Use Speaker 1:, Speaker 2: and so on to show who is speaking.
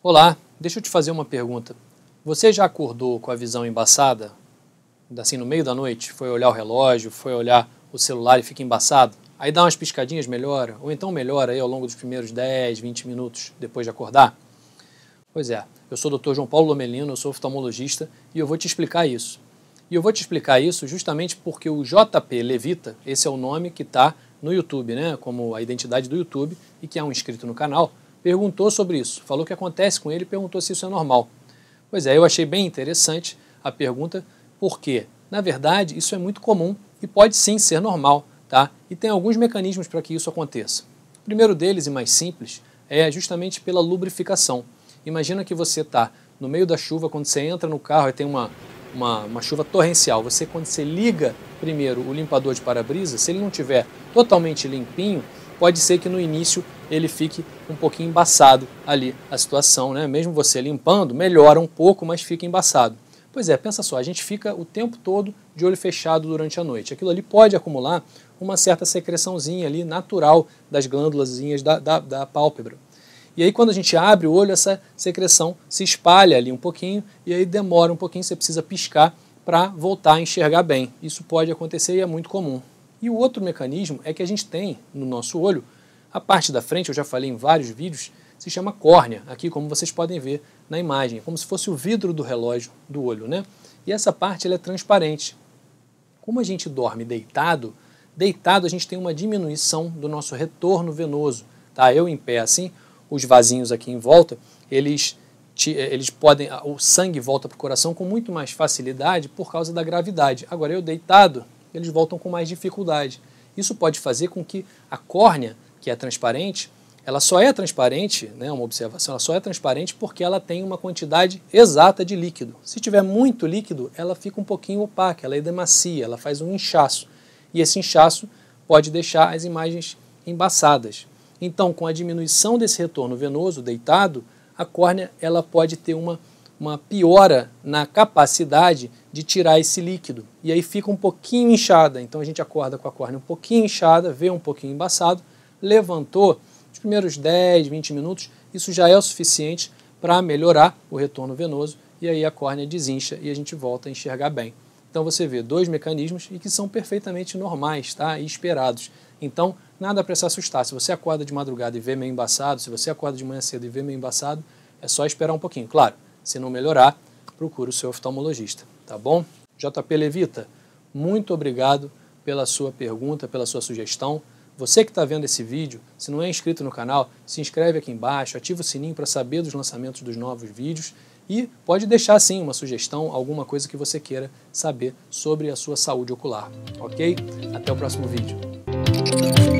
Speaker 1: Olá, deixa eu te fazer uma pergunta. Você já acordou com a visão embaçada? Assim, no meio da noite, foi olhar o relógio, foi olhar o celular e fica embaçado? Aí dá umas piscadinhas, melhora, ou então melhora aí ao longo dos primeiros 10, 20 minutos depois de acordar? Pois é, eu sou o Dr. João Paulo Lomelino, eu sou oftalmologista e eu vou te explicar isso. E eu vou te explicar isso justamente porque o JP Levita, esse é o nome que está no YouTube, né, como a identidade do YouTube e que é um inscrito no canal, perguntou sobre isso, falou o que acontece com ele e perguntou se isso é normal. Pois é, eu achei bem interessante a pergunta, porque, na verdade, isso é muito comum e pode sim ser normal, tá? E tem alguns mecanismos para que isso aconteça. O primeiro deles, e mais simples, é justamente pela lubrificação. Imagina que você está no meio da chuva, quando você entra no carro e tem uma, uma, uma, chuva torrencial, você quando você liga primeiro o limpador de para-brisa, se ele não tiver totalmente limpinho, pode ser que no início ele fique um pouquinho embaçado ali a situação, né? Mesmo você limpando, melhora um pouco, mas fica embaçado. Pois é, pensa só, a gente fica o tempo todo de olho fechado durante a noite. Aquilo ali pode acumular uma certa secreçãozinha ali natural das glândulaszinhas da, da, da pálpebra. E aí quando a gente abre o olho, essa secreção se espalha ali um pouquinho e aí demora um pouquinho, você precisa piscar para voltar a enxergar bem. Isso pode acontecer e é muito comum. E o outro mecanismo é que a gente tem no nosso olho, a parte da frente, eu já falei em vários vídeos, se chama córnea, aqui como vocês podem ver na imagem, como se fosse o vidro do relógio do olho, né? E essa parte ela é transparente. Como a gente dorme deitado, deitado a gente tem uma diminuição do nosso retorno venoso, tá? Eu em pé assim, os vasinhos aqui em volta, eles eh, eles podem o sangue volta para o coração com muito mais facilidade por causa da gravidade. Agora eu deitado, eles voltam com mais dificuldade. Isso pode fazer com que a córnea, que é transparente, ela só é transparente, né, uma observação, ela só é transparente porque ela tem uma quantidade exata de líquido. Se tiver muito líquido, ela fica um pouquinho opaca, ela é demacia, ela faz um inchaço. E esse inchaço pode deixar as imagens embaçadas. Então, com a diminuição desse retorno venoso deitado, a córnea ela pode ter uma uma piora na capacidade de tirar esse líquido. E aí fica um pouquinho inchada. Então a gente acorda com a córnea um pouquinho inchada, vê um pouquinho embaçado, levantou, os primeiros 10, 20 minutos, isso já é o suficiente para melhorar o retorno venoso e aí a córnea desincha e a gente volta a enxergar bem. Então você vê dois mecanismos e que são perfeitamente normais tá? e esperados. Então, nada para se assustar. Se você acorda de madrugada e vê meio embaçado, se você acorda de manhã cedo e vê meio embaçado, é só esperar um pouquinho. Claro, se não melhorar, procure o seu oftalmologista, tá bom? JP Levita, muito obrigado pela sua pergunta, pela sua sugestão. Você que está vendo esse vídeo, se não é inscrito no canal, se inscreve aqui embaixo, ativa o sininho para saber dos lançamentos dos novos vídeos e pode deixar sim uma sugestão, alguma coisa que você queira saber sobre a sua saúde ocular, ok? Até o próximo vídeo.